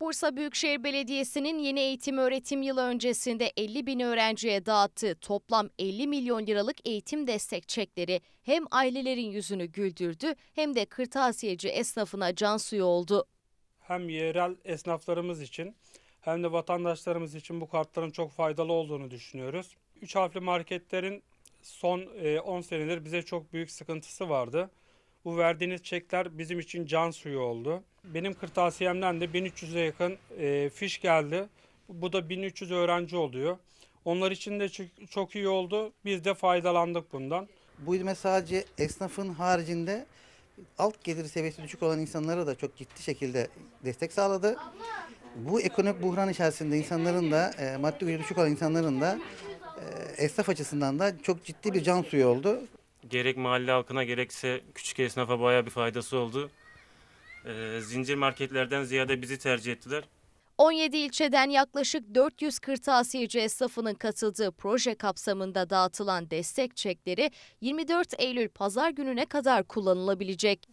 Bursa Büyükşehir Belediyesi'nin yeni eğitim öğretim yılı öncesinde 50 bin öğrenciye dağıttığı toplam 50 milyon liralık eğitim destek çekleri hem ailelerin yüzünü güldürdü hem de kırtasiyeci esnafına can suyu oldu. Hem yerel esnaflarımız için hem de vatandaşlarımız için bu kartların çok faydalı olduğunu düşünüyoruz. Üç harfli marketlerin son 10 e, senedir bize çok büyük sıkıntısı vardı. Bu verdiğiniz çekler bizim için can suyu oldu. Benim kırtasiyemden de 1300'e yakın e, fiş geldi. Bu da 1300 öğrenci oluyor. Onlar için de çok iyi oldu. Biz de faydalandık bundan. Bu ilme sadece esnafın haricinde alt gelir seviyesi düşük olan insanlara da çok ciddi şekilde destek sağladı. Bu ekonomik buhran içerisinde insanların da e, maddi gücü düşük olan insanların da e, esnaf açısından da çok ciddi bir can suyu oldu. Gerek mahalle halkına gerekse küçük esnafa bayağı bir faydası oldu e, zincir marketlerden ziyade bizi tercih ettiler. 17 ilçeden yaklaşık 400 kırtasiyeci esnafının katıldığı proje kapsamında dağıtılan destek çekleri 24 Eylül pazar gününe kadar kullanılabilecek.